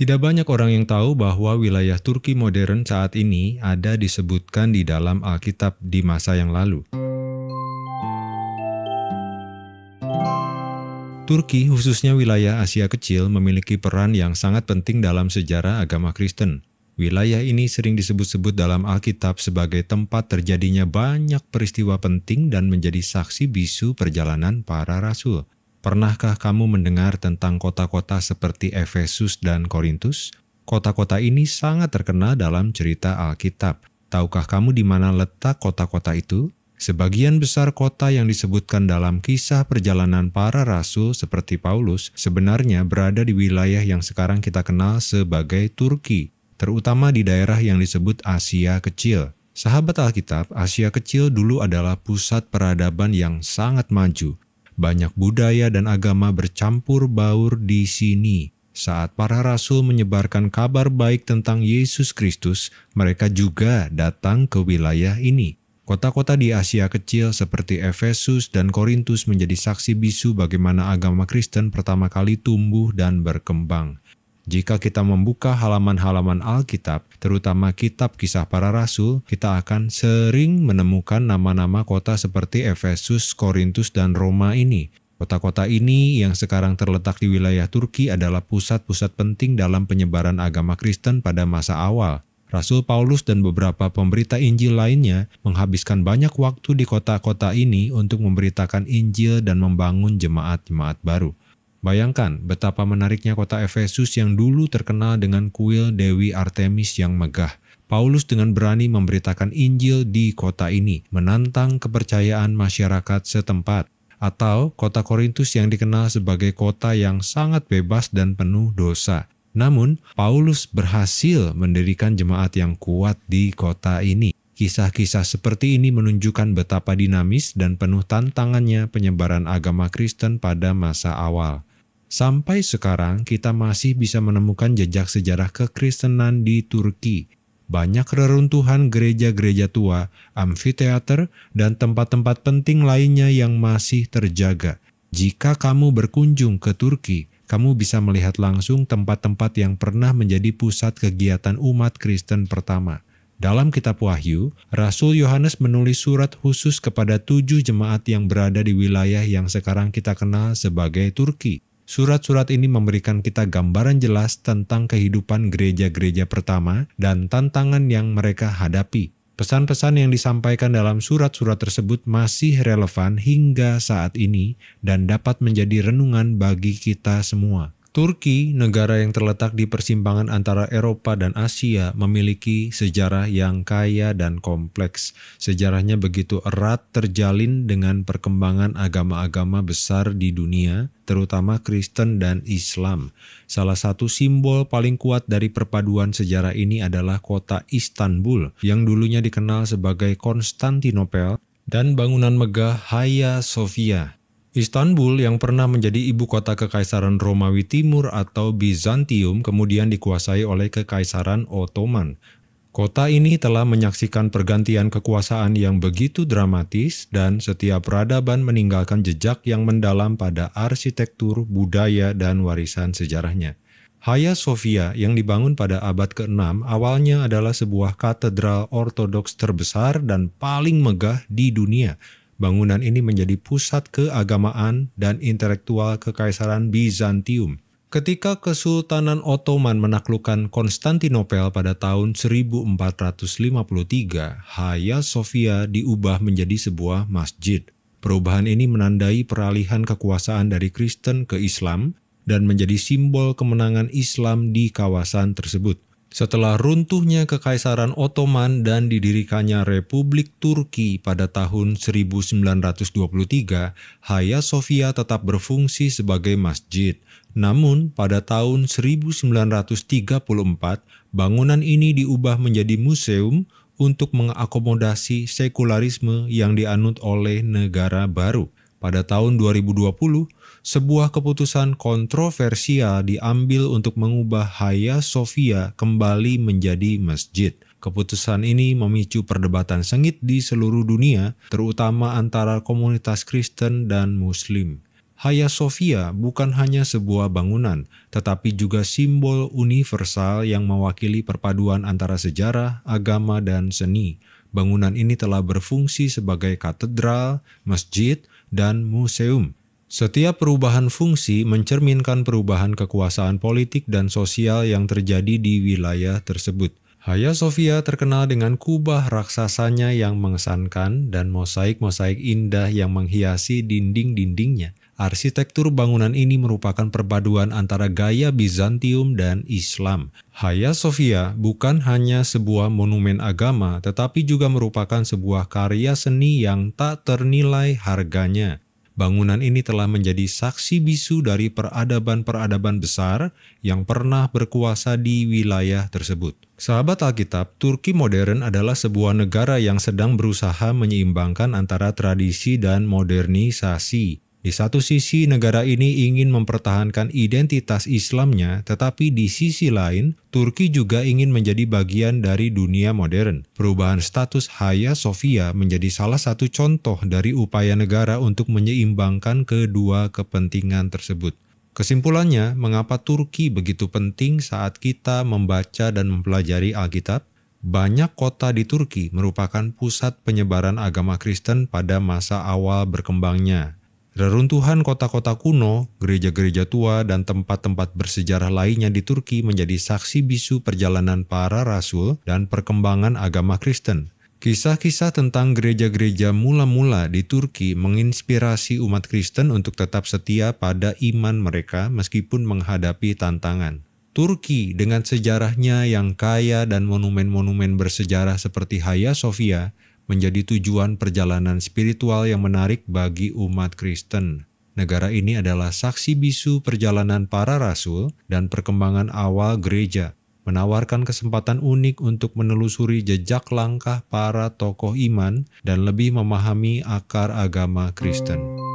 Tidak banyak orang yang tahu bahwa wilayah Turki modern saat ini ada disebutkan di dalam Alkitab di masa yang lalu. Turki, khususnya wilayah Asia Kecil, memiliki peran yang sangat penting dalam sejarah agama Kristen. Wilayah ini sering disebut-sebut dalam Alkitab sebagai tempat terjadinya banyak peristiwa penting dan menjadi saksi bisu perjalanan para rasul. Pernahkah kamu mendengar tentang kota-kota seperti Efesus dan Korintus? Kota-kota ini sangat terkenal dalam cerita Alkitab. Tahukah kamu di mana letak kota-kota itu? Sebagian besar kota yang disebutkan dalam kisah perjalanan para rasul seperti Paulus sebenarnya berada di wilayah yang sekarang kita kenal sebagai Turki, terutama di daerah yang disebut Asia Kecil. Sahabat Alkitab, Asia Kecil dulu adalah pusat peradaban yang sangat maju, banyak budaya dan agama bercampur baur di sini. Saat para rasul menyebarkan kabar baik tentang Yesus Kristus, mereka juga datang ke wilayah ini. Kota-kota di Asia kecil seperti Efesus dan Korintus menjadi saksi bisu bagaimana agama Kristen pertama kali tumbuh dan berkembang. Jika kita membuka halaman-halaman Alkitab, terutama kitab kisah para rasul, kita akan sering menemukan nama-nama kota seperti Efesus, Korintus, dan Roma ini. Kota-kota ini yang sekarang terletak di wilayah Turki adalah pusat-pusat penting dalam penyebaran agama Kristen pada masa awal. Rasul Paulus dan beberapa pemberita Injil lainnya menghabiskan banyak waktu di kota-kota ini untuk memberitakan Injil dan membangun jemaat-jemaat baru. Bayangkan betapa menariknya kota Efesus yang dulu terkenal dengan kuil Dewi Artemis yang megah. Paulus dengan berani memberitakan Injil di kota ini, menantang kepercayaan masyarakat setempat. Atau kota Korintus yang dikenal sebagai kota yang sangat bebas dan penuh dosa. Namun, Paulus berhasil mendirikan jemaat yang kuat di kota ini. Kisah-kisah seperti ini menunjukkan betapa dinamis dan penuh tantangannya penyebaran agama Kristen pada masa awal. Sampai sekarang kita masih bisa menemukan jejak sejarah kekristenan di Turki. Banyak reruntuhan gereja-gereja tua, amfiteater, dan tempat-tempat penting lainnya yang masih terjaga. Jika kamu berkunjung ke Turki, kamu bisa melihat langsung tempat-tempat yang pernah menjadi pusat kegiatan umat Kristen pertama. Dalam kitab Wahyu, Rasul Yohanes menulis surat khusus kepada tujuh jemaat yang berada di wilayah yang sekarang kita kenal sebagai Turki. Surat-surat ini memberikan kita gambaran jelas tentang kehidupan gereja-gereja pertama dan tantangan yang mereka hadapi. Pesan-pesan yang disampaikan dalam surat-surat tersebut masih relevan hingga saat ini dan dapat menjadi renungan bagi kita semua. Turki, negara yang terletak di persimpangan antara Eropa dan Asia, memiliki sejarah yang kaya dan kompleks. Sejarahnya begitu erat terjalin dengan perkembangan agama-agama besar di dunia, terutama Kristen dan Islam. Salah satu simbol paling kuat dari perpaduan sejarah ini adalah kota Istanbul, yang dulunya dikenal sebagai Konstantinopel, dan bangunan megah Hagia Sophia Istanbul yang pernah menjadi ibu kota Kekaisaran Romawi Timur atau Bizantium kemudian dikuasai oleh Kekaisaran Ottoman. Kota ini telah menyaksikan pergantian kekuasaan yang begitu dramatis dan setiap peradaban meninggalkan jejak yang mendalam pada arsitektur, budaya, dan warisan sejarahnya. Hagia Sophia yang dibangun pada abad ke-6 awalnya adalah sebuah katedral ortodoks terbesar dan paling megah di dunia – bangunan ini menjadi pusat keagamaan dan intelektual kekaisaran Bizantium. Ketika Kesultanan Ottoman menaklukkan Konstantinopel pada tahun 1453, Hagia Sophia diubah menjadi sebuah masjid. Perubahan ini menandai peralihan kekuasaan dari Kristen ke Islam dan menjadi simbol kemenangan Islam di kawasan tersebut. Setelah runtuhnya Kekaisaran Ottoman dan didirikannya Republik Turki pada tahun 1923, Hagia Sophia tetap berfungsi sebagai masjid. Namun, pada tahun 1934, bangunan ini diubah menjadi museum untuk mengakomodasi sekularisme yang dianut oleh negara baru. Pada tahun 2020, sebuah keputusan kontroversial diambil untuk mengubah Hagia Sophia kembali menjadi masjid. Keputusan ini memicu perdebatan sengit di seluruh dunia, terutama antara komunitas Kristen dan Muslim. Hagia Sophia bukan hanya sebuah bangunan, tetapi juga simbol universal yang mewakili perpaduan antara sejarah, agama, dan seni. Bangunan ini telah berfungsi sebagai katedral, masjid, dan museum. Setiap perubahan fungsi mencerminkan perubahan kekuasaan politik dan sosial yang terjadi di wilayah tersebut. Hagia Sophia terkenal dengan kubah raksasanya yang mengesankan dan mosaik-mosaik indah yang menghiasi dinding-dindingnya. Arsitektur bangunan ini merupakan perpaduan antara gaya Bizantium dan Islam. Hagia Sophia bukan hanya sebuah monumen agama, tetapi juga merupakan sebuah karya seni yang tak ternilai harganya. Bangunan ini telah menjadi saksi bisu dari peradaban-peradaban besar yang pernah berkuasa di wilayah tersebut. Sahabat Alkitab, Turki modern adalah sebuah negara yang sedang berusaha menyeimbangkan antara tradisi dan modernisasi. Di satu sisi, negara ini ingin mempertahankan identitas Islamnya, tetapi di sisi lain, Turki juga ingin menjadi bagian dari dunia modern. Perubahan status Hagia Sophia menjadi salah satu contoh dari upaya negara untuk menyeimbangkan kedua kepentingan tersebut. Kesimpulannya, mengapa Turki begitu penting saat kita membaca dan mempelajari Alkitab? Banyak kota di Turki merupakan pusat penyebaran agama Kristen pada masa awal berkembangnya, Reruntuhan kota-kota kuno, gereja-gereja tua, dan tempat-tempat bersejarah lainnya di Turki menjadi saksi bisu perjalanan para rasul dan perkembangan agama Kristen. Kisah-kisah tentang gereja-gereja mula-mula di Turki menginspirasi umat Kristen untuk tetap setia pada iman mereka meskipun menghadapi tantangan. Turki dengan sejarahnya yang kaya dan monumen-monumen bersejarah seperti Hagia Sophia menjadi tujuan perjalanan spiritual yang menarik bagi umat Kristen. Negara ini adalah saksi bisu perjalanan para rasul dan perkembangan awal gereja, menawarkan kesempatan unik untuk menelusuri jejak langkah para tokoh iman dan lebih memahami akar agama Kristen.